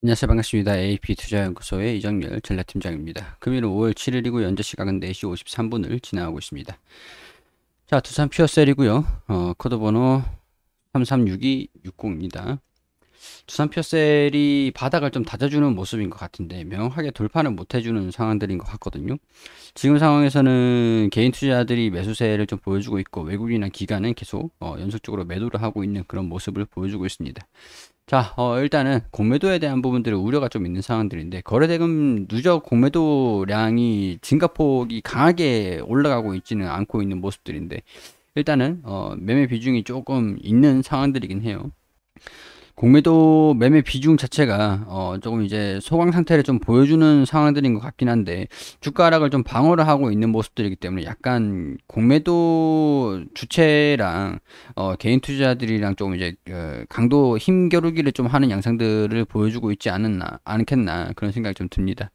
안녕하세요 반갑습니다. AP투자연구소의 이정렬 전략팀장입니다. 금일 5월 7일이고 연재 시각은 4시 53분을 지나가고 있습니다. 자 두산 피어셀이고요. 어, 코드번호 33626입니다. 0 두산 피어셀이 바닥을 좀 다져주는 모습인 것 같은데 명확하게 돌파는 못해주는 상황들인 것 같거든요. 지금 상황에서는 개인 투자들이 매수세를 좀 보여주고 있고 외국인이나 기관은 계속 어, 연속적으로 매도를 하고 있는 그런 모습을 보여주고 있습니다. 자, 어, 일단은 공매도에 대한 부분들이 우려가 좀 있는 상황들인데 거래대금 누적 공매도량이 증가폭이 강하게 올라가고 있지는 않고 있는 모습들인데 일단은 어, 매매 비중이 조금 있는 상황들이긴 해요. 공매도 매매 비중 자체가 어 조금 이제 소강 상태를 좀 보여주는 상황들인 것 같긴 한데 주가 하락을 좀 방어를 하고 있는 모습들이기 때문에 약간 공매도 주체랑 어 개인 투자들이랑 조금 이제 그 강도 힘겨루기를 좀 하는 양상들을 보여주고 있지 않았나 않겠나 그런 생각이 좀 듭니다.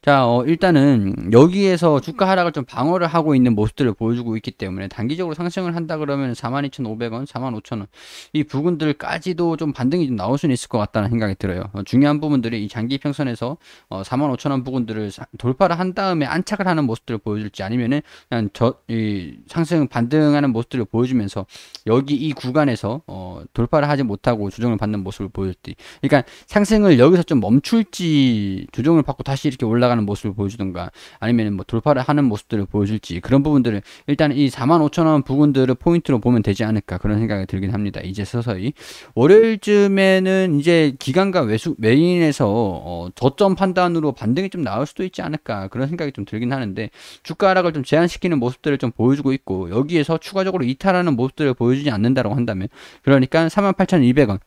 자, 어, 일단은 여기에서 주가 하락을 좀 방어를 하고 있는 모습들을 보여주고 있기 때문에 단기적으로 상승을 한다 그러면 42,500원, 45,000원 이 부분들까지도 좀 반등이 좀 나올 수는 있을 것 같다는 생각이 들어요. 어, 중요한 부분들이 이 장기 평선에서 어, 45,000원 부분들을 돌파를 한 다음에 안착을 하는 모습들을 보여줄지 아니면은 그냥 저, 이 상승 반등하는 모습들을 보여주면서 여기 이 구간에서 어, 돌파를 하지 못하고 조정을 받는 모습을 보여줄지. 그러니까 상승을 여기서 좀 멈출지 조정을 받고 다시 이렇게 올라 올라가는 모습을 보여주든가 아니면 뭐 돌파를 하는 모습들을 보여줄지 그런 부분들을 일단 이 45,000원 부분들을 포인트로 보면 되지 않을까 그런 생각이 들긴 합니다. 이제 서서히 월요일쯤에는 이제 기간과 외수 메인에서 어, 저점 판단으로 반등이 좀 나올 수도 있지 않을까 그런 생각이 좀 들긴 하는데 주가 하락을 좀 제한시키는 모습들을 좀 보여주고 있고 여기에서 추가적으로 이탈하는 모습들을 보여주지 않는다고 한다면 그러니까 38,200원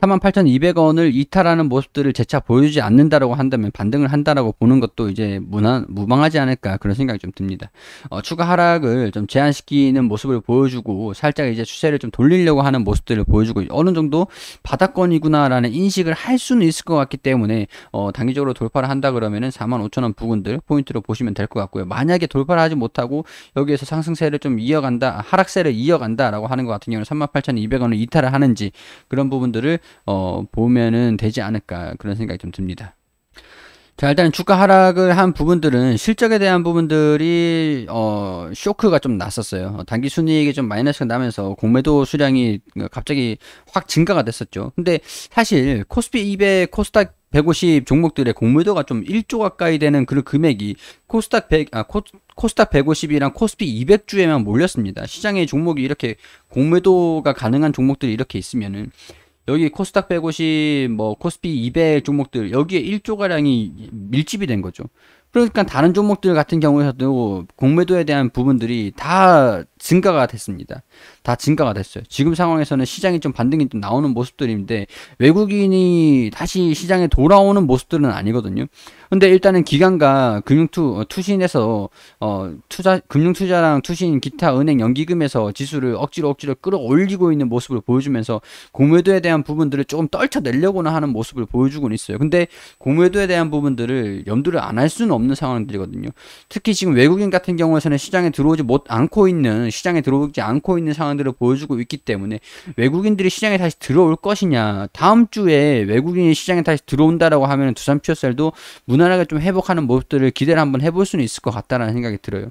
48,200원을 이탈하는 모습들을 재차 보여주지 않는다라고 한다면 반등을 한다라고 보는 것도 이제 무난 무방하지 않을까 그런 생각이 좀 듭니다. 어, 추가 하락을 좀 제한시키는 모습을 보여주고 살짝 이제 추세를 좀 돌리려고 하는 모습들을 보여주고 어느 정도 바닥권이구나라는 인식을 할 수는 있을 것 같기 때문에 어, 단기적으로 돌파를 한다 그러면은 45,000원 부근들 포인트로 보시면 될 것 같고요. 만약에 돌파를 하지 못하고 여기에서 상승세를 좀 이어간다, 하락세를 이어간다라고 하는 것 같은 경우는 38,200원을 이탈을 하는지 그런 부분들을 어, 보면은 되지 않을까 그런 생각이 좀 듭니다. 자, 일단 주가 하락을 한 부분들은 실적에 대한 부분들이 어 쇼크가 좀 났었어요. 어, 단기 순이익이 좀 마이너스가 나면서 공매도 수량이 갑자기 확 증가가 됐었죠. 근데 사실 코스피 200, 코스닥 150 종목들의 공매도가 좀 1조 가까이 되는 그런 금액이 코스닥 100, 아, 코, 코스닥 150이랑 코스피 200주에만 몰렸습니다. 시장의 종목이 이렇게 공매도가 가능한 종목들이 이렇게 있으면은 여기 코스닥 150, 뭐 코스피 200 종목들 여기에 1조가량이 밀집이 된 거죠. 그러니까 다른 종목들 같은 경우에서도 공매도에 대한 부분들이 다 증가가 됐습니다. 다 증가가 됐어요. 지금 상황에서는 시장이 좀 반등이 좀 나오는 모습들인데 외국인이 다시 시장에 돌아오는 모습들은 아니거든요. 근데 일단은 기관과 금융투 어, 투신에서 어 투자 금융 투자랑 투신 기타 은행 연기금에서 지수를 억지로 억지로 끌어올리고 있는 모습을 보여주면서 공매도에 대한 부분들을 조금 떨쳐내려고는 하는 모습을 보여주고는 있어요. 근데 공매도에 대한 부분들을 염두를 안 할 수는 없는 상황들이거든요. 특히 지금 외국인 같은 경우에는 서 시장에 들어오지 못 않고 있는 지금은 시장에 들어오지 않고 있는 상황들을 보여주고 있기 때문에 외국인들이 시장에 다시 들어올 것이냐 다음 주에 외국인이 시장에 다시 들어온다라고 하면 두산 피어셀도 무난하게 좀 회복하는 모습들을 기대를 한번 해볼 수는 있을 것 같다라는 생각이 들어요.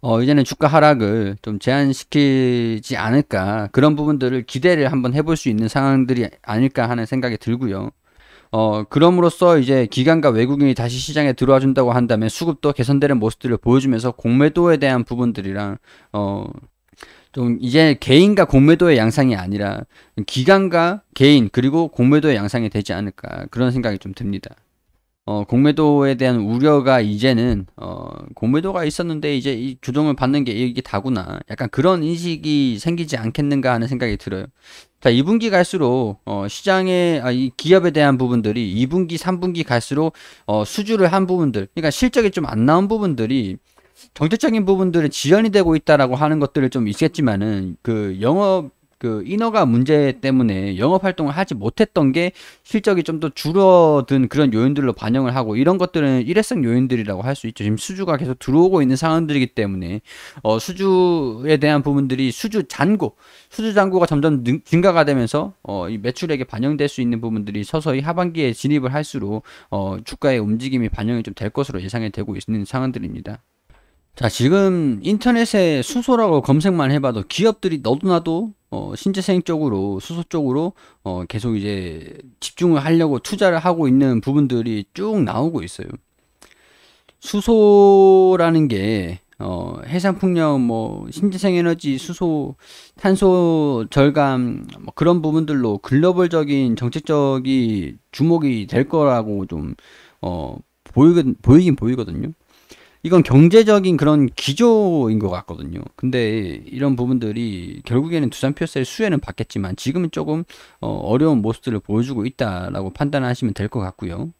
어, 이제는 주가 하락을 좀 제한시키지 않을까 그런 부분들을 기대를 한번 해볼 수 있는 상황들이 아닐까 하는 생각이 들고요. 어, 그럼으로써 이제 기관과 외국인이 다시 시장에 들어와 준다고 한다면 수급도 개선되는 모습들을 보여주면서 공매도에 대한 부분들이랑 어, 좀 이제 개인과 공매도의 양상이 아니라 기관과 개인 그리고 공매도의 양상이 되지 않을까 그런 생각이 좀 듭니다. 어, 공매도에 대한 우려가 이제는 어, 공매도가 있었는데 이제 이 조정을 받는 게 이게 다구나 약간 그런 인식이 생기지 않겠는가 하는 생각이 들어요. 자 2분기 갈수록 어, 시장의 아, 이 기업에 대한 부분들이 2분기 3분기 갈수록 어, 수주를 한 부분들 그러니까 실적이 좀 안 나온 부분들이 정책적인 부분들은 지연이 되고 있다라고 하는 것들을 좀 있겠지만은 그 영업 그 인허가 문제 때문에 영업 활동을 하지 못했던 게 실적이 좀 더 줄어든 그런 요인들로 반영을 하고 이런 것들은 일회성 요인들이라고 할 수 있죠. 지금 수주가 계속 들어오고 있는 상황들이기 때문에 어 수주에 대한 부분들이 수주 잔고, 수주 잔고가 점점 능, 증가가 되면서 어이 매출액에 반영될 수 있는 부분들이 서서히 하반기에 진입을 할수록 어 주가의 움직임이 반영이 좀 될 것으로 예상이 되고 있는 상황들입니다. 자, 지금 인터넷에 수소라고 검색만 해봐도 기업들이 너도나도 어, 신재생 쪽으로 수소 쪽으로 어, 계속 이제 집중을 하려고 투자를 하고 있는 부분들이 쭉 나오고 있어요. 수소라는 게 어, 해상풍력, 뭐, 신재생에너지, 수소, 탄소 절감, 뭐 그런 부분들로 글로벌적인 정책적이 주목이 될 거라고 좀, 어, 보이긴, 보이긴 보이거든요. 이건 경제적인 그런 기조인 것 같거든요. 근데 이런 부분들이 결국에는 두산 피어스의 수혜는 받겠지만 지금은 조금 어, 려운 모습들을 보여주고 있다라고 판단하시면 될 것 같고요.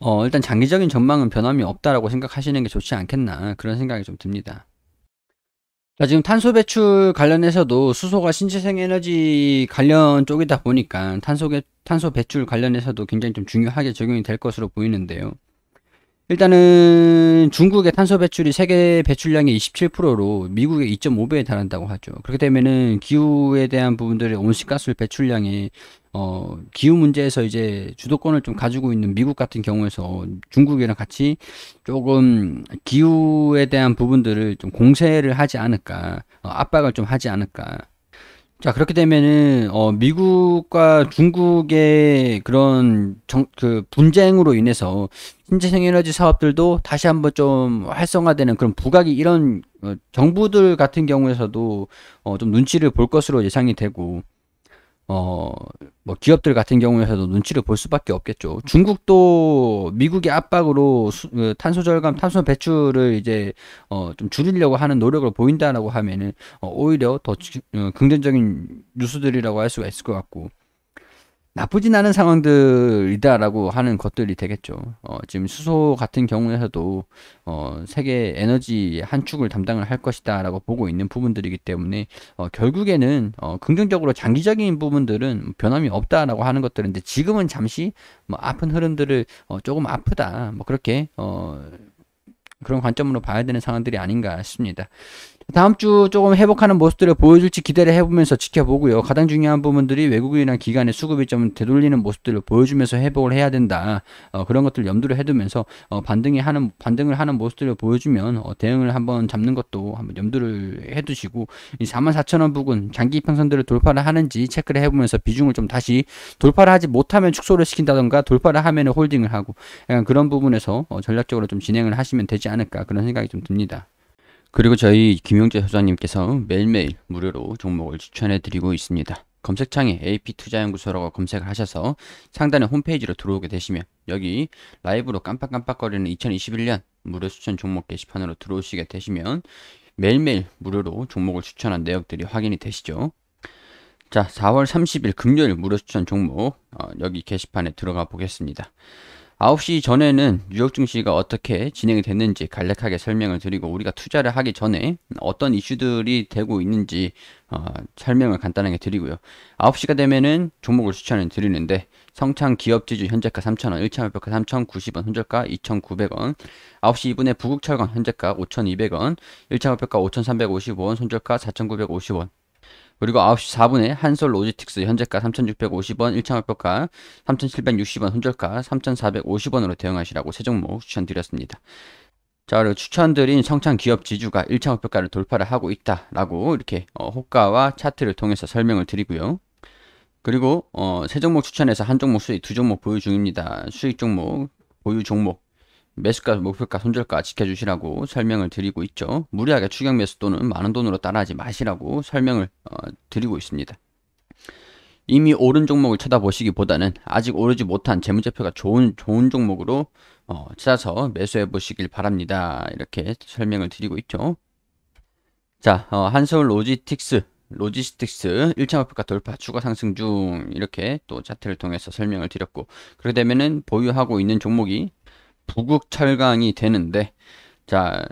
어, 일단 장기적인 전망은 변함이 없다라고 생각하시는 게 좋지 않겠나 그런 생각이 좀 듭니다. 자, 지금 탄소 배출 관련해서도 수소가 신재생 에너지 관련 쪽이다 보니까 탄소, 탄소 배출 관련해서도 굉장히 좀 중요하게 적용이 될 것으로 보이는데요. 일단은 중국의 탄소 배출이 세계 배출량의 27%로 미국의 2.5배에 달한다고 하죠. 그렇게 되면은 기후에 대한 부분들의 온실가스 배출량이 어, 기후 문제에서 이제 주도권을 좀 가지고 있는 미국 같은 경우에서 중국이랑 같이 조금 기후에 대한 부분들을 좀 공세를 하지 않을까, 어, 압박을 좀 하지 않을까. 자, 그렇게 되면은, 어, 미국과 중국의 그런 정, 그 분쟁으로 인해서 신재생 에너지 사업들도 다시 한번 좀 활성화되는 그런 부각이 이런 어, 정부들 같은 경우에서도 어, 좀 눈치를 볼 것으로 예상이 되고, 어, 뭐 기업들 같은 경우에서도 눈치를 볼 수밖에 없겠죠. 중국도 미국의 압박으로 그 탄소 절감, 탄소 배출을 이제 어, 좀 줄이려고 하는 노력을 보인다라고 하면은 어, 오히려 더 어, 긍정적인 뉴스들이라고 할 수가 있을 것 같고. 나쁘진 않은 상황들이다라고 하는 것들이 되겠죠. 어, 지금 수소 같은 경우에서도 어, 세계 에너지 한 축을 담당을 할 것이다라고 보고 있는 부분들이기 때문에 어, 결국에는 어, 긍정적으로 장기적인 부분들은 변함이 없다라고 하는 것들인데 지금은 잠시 뭐 아픈 흐름들을 어, 조금 아프다 뭐 그렇게 어, 그런 관점으로 봐야 되는 상황들이 아닌가 싶습니다. 다음 주 조금 회복하는 모습들을 보여줄지 기대를 해보면서 지켜보고요. 가장 중요한 부분들이 외국인이랑 기관의 수급이 좀 되돌리는 모습들을 보여주면서 회복을 해야 된다. 어, 그런 것들 염두를 해두면서 어, 반등이 하는 반등을 하는 모습들을 보여주면 어, 대응을 한번 잡는 것도 한번 염두를 해두시고 이 44,000원 부근 장기 평선들을 돌파를 하는지 체크를 해보면서 비중을 좀 다시 돌파를 하지 못하면 축소를 시킨다던가 돌파를 하면 홀딩을 하고 약간 그런 부분에서 어, 전략적으로 좀 진행을 하시면 되지 않을까 그런 생각이 좀 듭니다. 그리고 저희 김용재 소장님께서 매일매일 무료로 종목을 추천해 드리고 있습니다. 검색창에 AP투자연구소라고 검색을 하셔서 상단에 홈페이지로 들어오게 되시면 여기 라이브로 깜빡깜빡거리는 2021년 무료 추천 종목 게시판으로 들어오시게 되시면 매일매일 무료로 종목을 추천한 내역들이 확인이 되시죠. 자, 4월 30일 금요일 무료 추천 종목 어, 여기 게시판에 들어가 보겠습니다. 9시 전에는 뉴욕 증시가 어떻게 진행이 됐는지 간략하게 설명을 드리고 우리가 투자를 하기 전에 어떤 이슈들이 되고 있는지 어, 설명을 간단하게 드리고요. 9시가 되면은 종목을 추천을 드리는데 성창 기업 지주 현재가 3,000원, 1차 목표가 3,090원, 손절가 2,900원, 9시 2분에 부국철강 현재가 5,200원, 1차 목표가 5,355원, 손절가 4,950원, 그리고 9시 4분에 한솔 로지틱스 현재가 3,650원, 1차 목표가 3,760원, 손절가 3,450원으로 대응하시라고 세 종목 추천드렸습니다. 자, 그리고 추천드린 성창 기업 지주가 1차 목표가를 돌파를 하고 있다라고 이렇게 어, 호가와 차트를 통해서 설명을 드리고요. 그리고 어, 세 종목 추천해서 한 종목 수익, 두 종목 보유 중입니다. 수익 종목, 보유 종목 매수가, 목표가, 손절가 지켜주시라고 설명을 드리고 있죠. 무리하게 추격 매수 또는 많은 돈으로 따라하지 마시라고 설명을 어, 드리고 있습니다. 이미 오른 종목을 쳐다보시기보다는 아직 오르지 못한 재무제표가 좋은 좋은 종목으로 어, 찾아서 매수해 보시길 바랍니다. 이렇게 설명을 드리고 있죠. 자, 어, 한서울 로지틱스 로지스틱스 1차 목표가 돌파 추가 상승 중 이렇게 또 차트를 통해서 설명을 드렸고 그렇게 되면은 보유하고 있는 종목이 부국 철강이 되는데 자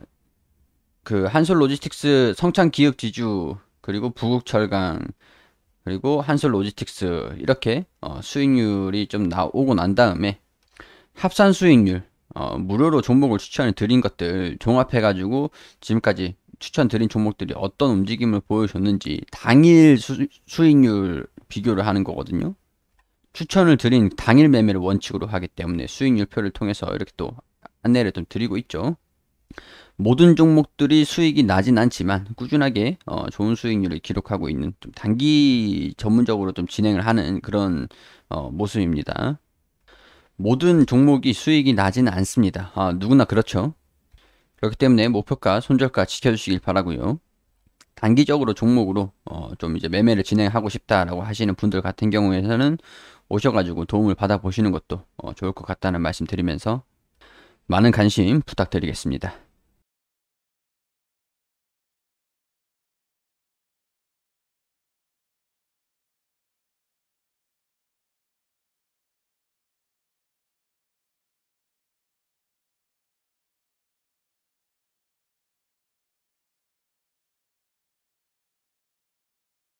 그 한솔 로지스틱스 성창 기역 지주 그리고 부국 철강 그리고 한솔 로지스틱스 이렇게 어, 수익률이 좀 나오고 난 다음에 합산 수익률 어, 무료로 종목을 추천해 드린 것들 종합해 가지고 지금까지 추천드린 종목들이 어떤 움직임을 보여줬는지 당일 수, 수익률 비교를 하는 거거든요 추천을 드린 당일 매매를 원칙으로 하기 때문에 수익 률표를 통해서 이렇게 또 안내를 좀 드리고 있죠. 모든 종목들이 수익이 나진 않지만 꾸준하게 어, 좋은 수익률을 기록하고 있는 좀 단기 전문적으로 좀 진행을 하는 그런 어, 모습입니다. 모든 종목이 수익이 나진 않습니다. 아, 누구나 그렇죠. 그렇기 때문에 목표가, 손절가 지켜주시길 바라고요. 단기적으로 종목으로 어, 좀 이제 매매를 진행하고 싶다라고 하시는 분들 같은 경우에는 오셔가지고 도움을 받아보시는 것도 어, 좋을 것 같다는 말씀 드리면서 많은 관심 부탁드리겠습니다.